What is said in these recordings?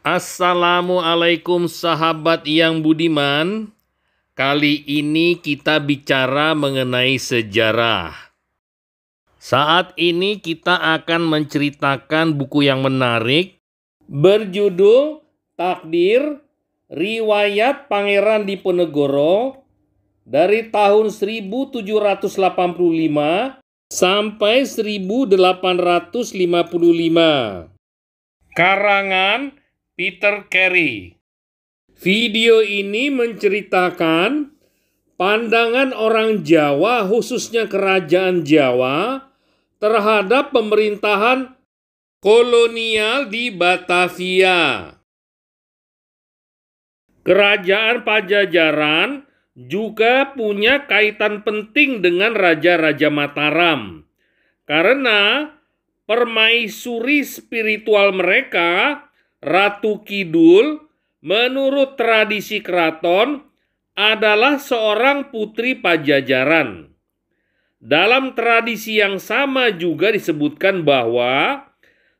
Assalamualaikum sahabat yang budiman. Kali ini kita bicara mengenai sejarah. Saat ini kita akan menceritakan buku yang menarik berjudul Takdir Riwayat Pangeran Diponegoro dari tahun 1785 sampai 1855. Karangan Peter Carey. Video ini menceritakan pandangan orang Jawa, khususnya Kerajaan Jawa, terhadap pemerintahan kolonial di Batavia. Kerajaan Pajajaran juga punya kaitan penting dengan raja-raja Mataram, karena permaisuri spiritual mereka Ratu Kidul menurut tradisi keraton adalah seorang putri pajajaran. Dalam tradisi yang sama juga disebutkan bahwa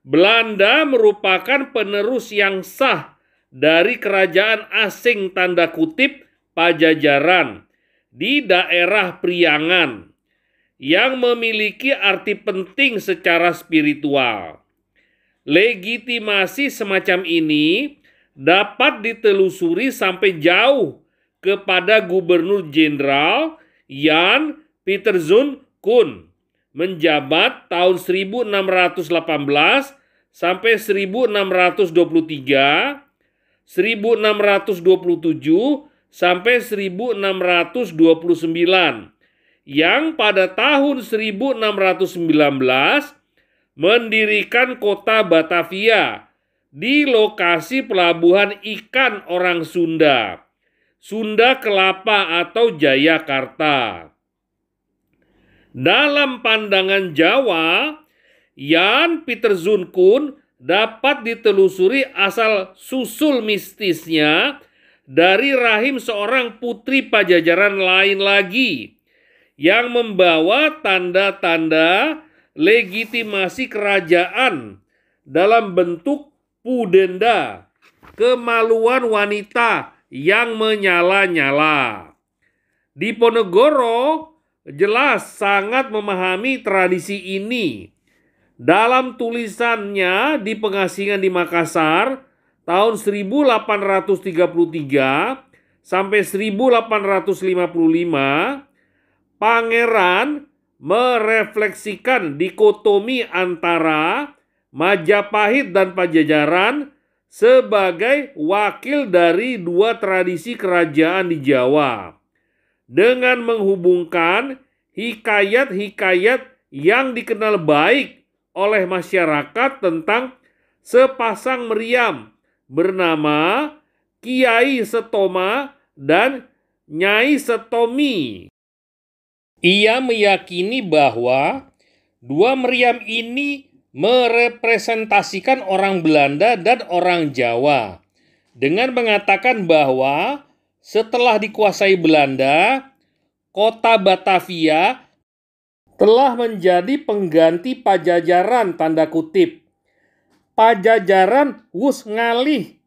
Belanda merupakan penerus yang sah dari kerajaan asing tanda kutip Pajajaran di daerah Priangan yang memiliki arti penting secara spiritual legitimasi semacam ini dapat ditelusuri sampai jauh kepada Gubernur Jenderal Jan Peterzun Kun menjabat tahun 1618 sampai 1623, 1627 sampai 1629 yang pada tahun 1619 mendirikan kota Batavia di lokasi pelabuhan ikan orang Sunda, Sunda Kelapa atau Jayakarta. Dalam pandangan Jawa, Jan Peter Zunkun dapat ditelusuri asal susul mistisnya dari rahim seorang putri pajajaran lain lagi yang membawa tanda-tanda legitimasi kerajaan dalam bentuk pudenda, kemaluan wanita yang menyala-nyala. Diponegoro jelas sangat memahami tradisi ini. Dalam tulisannya di pengasingan di Makassar tahun 1833 sampai 1855, Pangeran merefleksikan dikotomi antara Majapahit dan Pajajaran sebagai wakil dari dua tradisi kerajaan di Jawa dengan menghubungkan hikayat-hikayat yang dikenal baik oleh masyarakat tentang sepasang meriam bernama Kiai Setoma dan Nyai Setomi. Ia meyakini bahwa dua meriam ini merepresentasikan orang Belanda dan orang Jawa dengan mengatakan bahwa setelah dikuasai Belanda, kota Batavia telah menjadi pengganti pajajaran tanda kutip. Pajajaran wus ngalih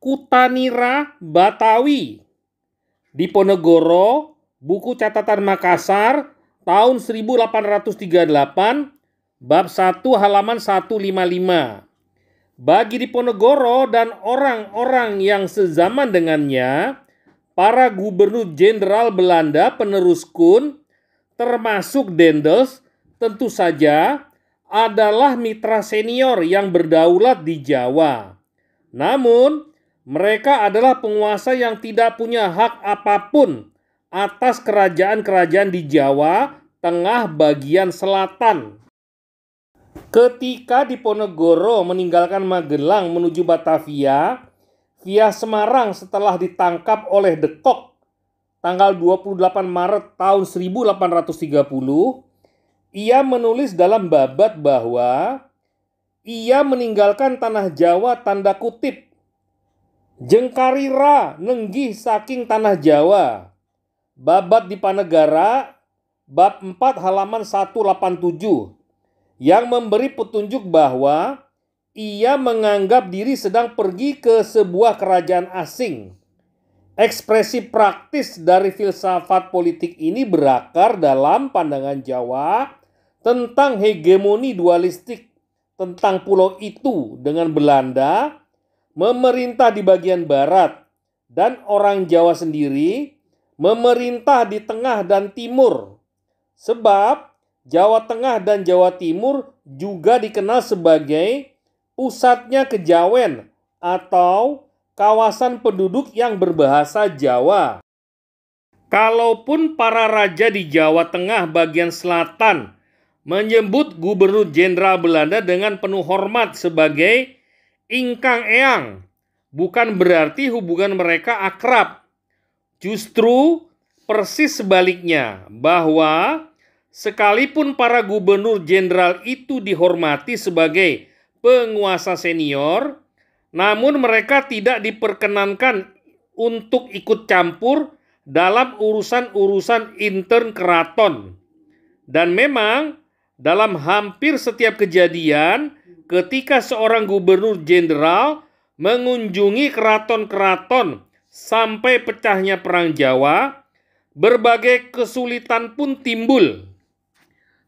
Kutanira Batawi. di Ponegoro buku catatan Makassar tahun 1838 bab 1 halaman 155. Bagi Diponegoro dan orang-orang yang sezaman dengannya, para gubernur jenderal Belanda penerus Kun termasuk Dendels tentu saja adalah mitra senior yang berdaulat di Jawa. Namun, mereka adalah penguasa yang tidak punya hak apapun atas kerajaan-kerajaan di Jawa tengah bagian selatan. Ketika Diponegoro meninggalkan Magelang menuju Batavia via Semarang setelah ditangkap oleh Dekok tanggal 28 Maret tahun 1830, ia menulis dalam babat bahwa ia meninggalkan tanah Jawa tanda kutip. Jengkarira nenggih saking tanah Jawa Babat di Panegara bab 4 halaman 187 yang memberi petunjuk bahwa ia menganggap diri sedang pergi ke sebuah kerajaan asing. Ekspresi praktis dari filsafat politik ini berakar dalam pandangan Jawa tentang hegemoni dualistik tentang pulau itu dengan Belanda, memerintah di bagian barat, dan orang Jawa sendiri memerintah di tengah dan timur. Sebab Jawa Tengah dan Jawa Timur juga dikenal sebagai pusatnya kejawen atau kawasan penduduk yang berbahasa Jawa. Kalaupun para raja di Jawa Tengah bagian selatan menyebut gubernur jenderal Belanda dengan penuh hormat sebagai ingkang eyang, bukan berarti hubungan mereka akrab Justru persis sebaliknya, bahwa sekalipun para gubernur jenderal itu dihormati sebagai penguasa senior, namun mereka tidak diperkenankan untuk ikut campur dalam urusan-urusan intern keraton. Dan memang dalam hampir setiap kejadian ketika seorang gubernur jenderal mengunjungi keraton-keraton sampai pecahnya Perang Jawa, berbagai kesulitan pun timbul.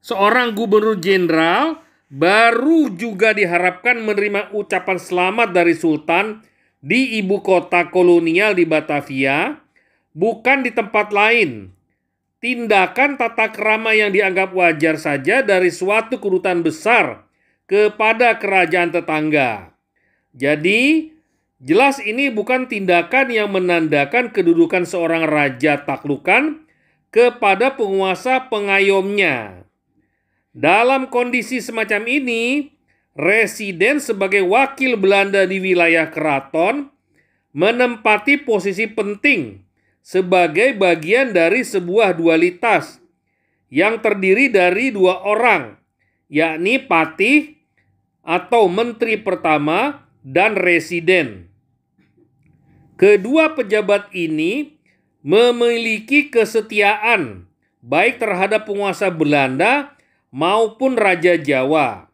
Seorang gubernur jenderal baru juga diharapkan menerima ucapan selamat dari sultan di ibu kota kolonial di Batavia, bukan di tempat lain. Tindakan tata kerama yang dianggap wajar saja dari suatu kerutan besar kepada kerajaan tetangga. Jadi, Jelas ini bukan tindakan yang menandakan kedudukan seorang raja taklukan kepada penguasa pengayomnya. Dalam kondisi semacam ini, residen sebagai wakil Belanda di wilayah keraton menempati posisi penting sebagai bagian dari sebuah dualitas yang terdiri dari dua orang, yakni patih atau menteri pertama dan residen. Kedua pejabat ini memiliki kesetiaan baik terhadap penguasa Belanda maupun Raja Jawa.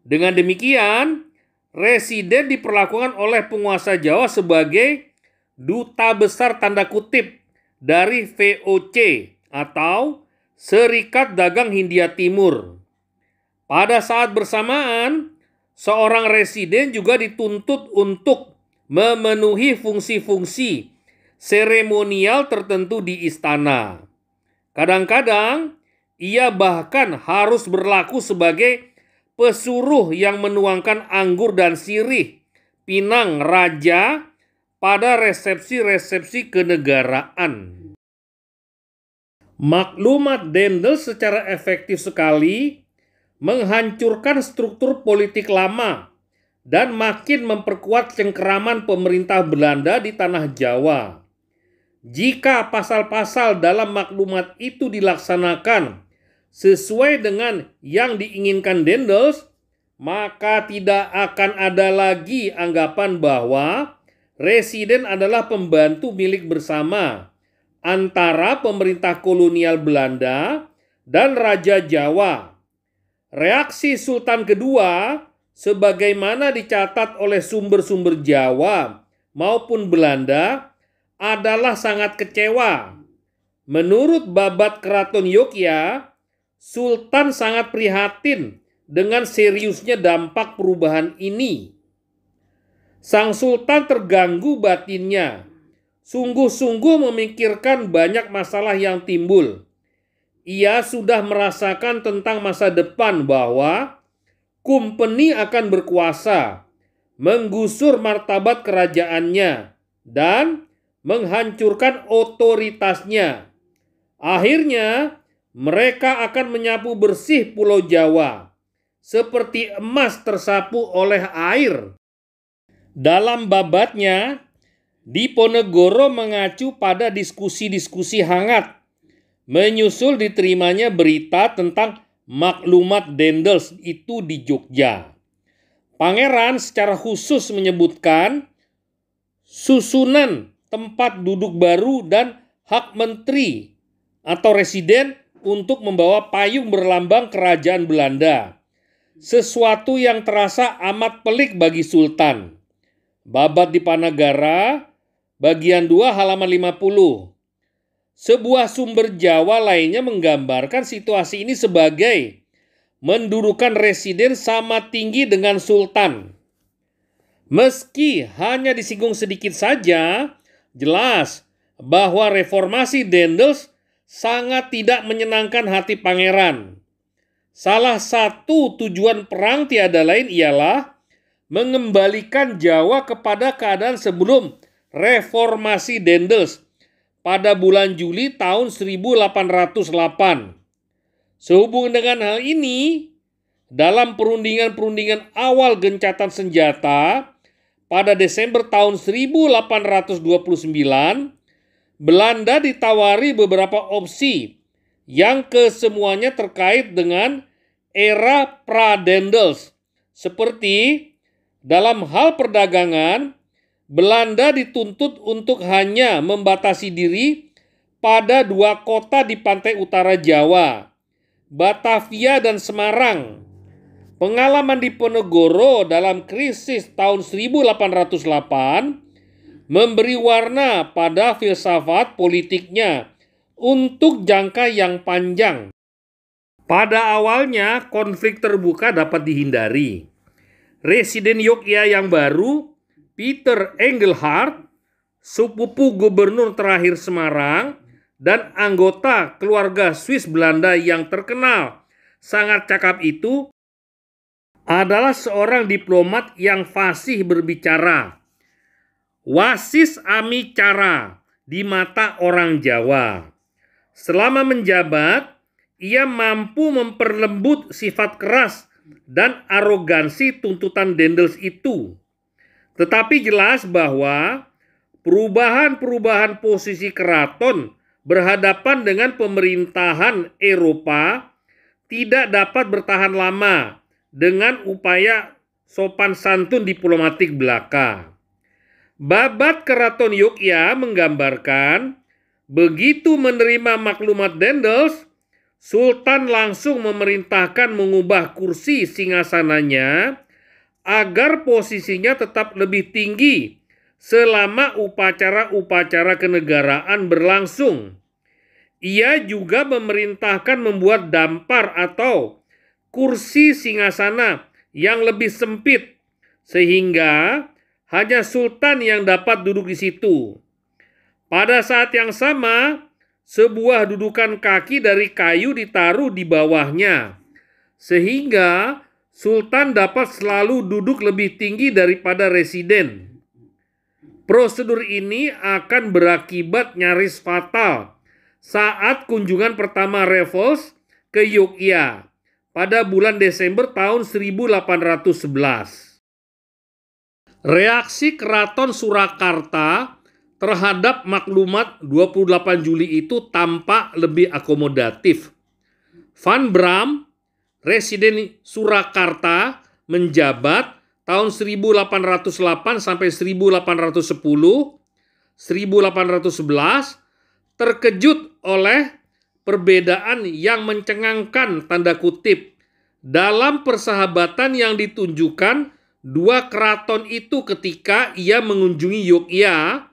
Dengan demikian, residen diperlakukan oleh penguasa Jawa sebagai duta besar tanda kutip dari VOC atau Serikat Dagang Hindia Timur. Pada saat bersamaan, seorang residen juga dituntut untuk memenuhi fungsi-fungsi seremonial tertentu di istana. Kadang-kadang ia bahkan harus berlaku sebagai pesuruh yang menuangkan anggur dan sirih pinang raja pada resepsi-resepsi kenegaraan. Maklumat Dendel secara efektif sekali menghancurkan struktur politik lama dan makin memperkuat cengkeraman pemerintah Belanda di tanah Jawa. Jika pasal-pasal dalam maklumat itu dilaksanakan sesuai dengan yang diinginkan Dendels, maka tidak akan ada lagi anggapan bahwa residen adalah pembantu milik bersama antara pemerintah kolonial Belanda dan Raja Jawa. Reaksi Sultan kedua sebagaimana dicatat oleh sumber-sumber Jawa maupun Belanda, adalah sangat kecewa. Menurut Babat Keraton Yogyakarta, Sultan sangat prihatin dengan seriusnya dampak perubahan ini. Sang Sultan terganggu batinnya, sungguh-sungguh memikirkan banyak masalah yang timbul. Ia sudah merasakan tentang masa depan bahwa Company akan berkuasa, menggusur martabat kerajaannya, dan menghancurkan otoritasnya. Akhirnya, mereka akan menyapu bersih Pulau Jawa, seperti emas tersapu oleh air. Dalam babatnya, Diponegoro mengacu pada diskusi-diskusi hangat, menyusul diterimanya berita tentang maklumat Dendels itu di Jogja. Pangeran secara khusus menyebutkan susunan tempat duduk baru dan hak menteri atau residen untuk membawa payung berlambang kerajaan Belanda. Sesuatu yang terasa amat pelik bagi Sultan. Babat di Panagara, bagian 2 halaman 50. Sebuah sumber Jawa lainnya menggambarkan situasi ini sebagai mendudukan residen sama tinggi dengan sultan. Meski hanya disinggung sedikit saja, jelas bahwa reformasi Dendels sangat tidak menyenangkan hati pangeran. Salah satu tujuan perang tiada lain ialah mengembalikan Jawa kepada keadaan sebelum reformasi Dendels pada bulan Juli tahun 1808. Sehubungan dengan hal ini, dalam perundingan-perundingan awal gencatan senjata pada Desember tahun 1829, Belanda ditawari beberapa opsi yang kesemuanya terkait dengan era pradendels seperti dalam hal perdagangan Belanda dituntut untuk hanya membatasi diri pada dua kota di pantai utara Jawa, Batavia dan Semarang. Pengalaman di Ponegoro dalam krisis tahun 1808 memberi warna pada filsafat politiknya untuk jangka yang panjang. Pada awalnya, konflik terbuka dapat dihindari. Residen Yogyakarta yang baru Peter Engelhardt, sepupu gubernur terakhir Semarang, dan anggota keluarga Swiss Belanda yang terkenal sangat cakap itu adalah seorang diplomat yang fasih berbicara. Wasis amicara di mata orang Jawa. Selama menjabat, ia mampu memperlembut sifat keras dan arogansi tuntutan Dendels itu. Tetapi jelas bahwa perubahan-perubahan posisi keraton berhadapan dengan pemerintahan Eropa tidak dapat bertahan lama dengan upaya sopan santun diplomatik belaka. Babat Keraton Yogyakarta menggambarkan begitu menerima maklumat Dendels, Sultan langsung memerintahkan mengubah kursi singasananya agar posisinya tetap lebih tinggi selama upacara-upacara kenegaraan berlangsung. Ia juga memerintahkan membuat dampar atau kursi singasana yang lebih sempit sehingga hanya sultan yang dapat duduk di situ. Pada saat yang sama, sebuah dudukan kaki dari kayu ditaruh di bawahnya sehingga Sultan dapat selalu duduk lebih tinggi daripada residen. Prosedur ini akan berakibat nyaris fatal saat kunjungan pertama Raffles ke Yogyakarta pada bulan Desember tahun 1811. Reaksi Keraton Surakarta terhadap maklumat 28 Juli itu tampak lebih akomodatif. Van Bram Residen Surakarta menjabat tahun 1808 sampai 1810, 1811 terkejut oleh perbedaan yang mencengangkan tanda kutip dalam persahabatan yang ditunjukkan dua keraton itu ketika ia mengunjungi Yogyakarta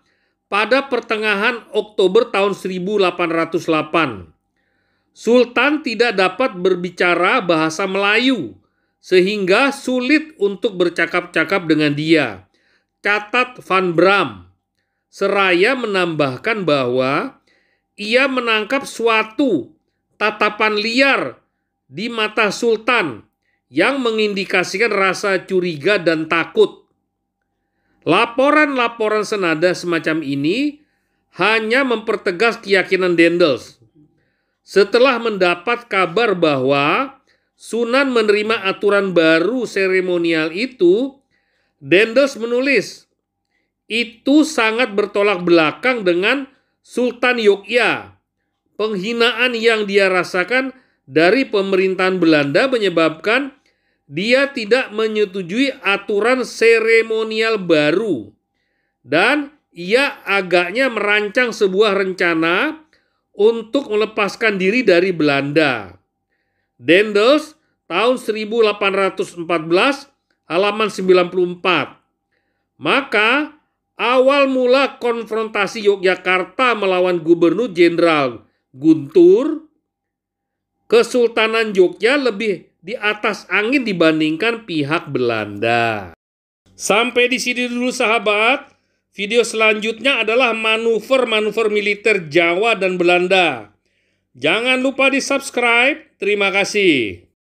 pada pertengahan Oktober tahun 1808. Sultan tidak dapat berbicara bahasa Melayu, sehingga sulit untuk bercakap-cakap dengan dia. Catat Van Bram. Seraya menambahkan bahwa ia menangkap suatu tatapan liar di mata Sultan yang mengindikasikan rasa curiga dan takut. Laporan-laporan senada semacam ini hanya mempertegas keyakinan Dendels setelah mendapat kabar bahwa Sunan menerima aturan baru seremonial itu, Dendels menulis, itu sangat bertolak belakang dengan Sultan Yogyakarta. Penghinaan yang dia rasakan dari pemerintahan Belanda menyebabkan dia tidak menyetujui aturan seremonial baru. Dan ia agaknya merancang sebuah rencana untuk melepaskan diri dari Belanda. Dendels tahun 1814 halaman 94. Maka awal mula konfrontasi Yogyakarta melawan Gubernur Jenderal Guntur, Kesultanan Yogyakarta lebih di atas angin dibandingkan pihak Belanda. Sampai di sini dulu sahabat, Video selanjutnya adalah manuver-manuver militer Jawa dan Belanda. Jangan lupa di-subscribe. Terima kasih.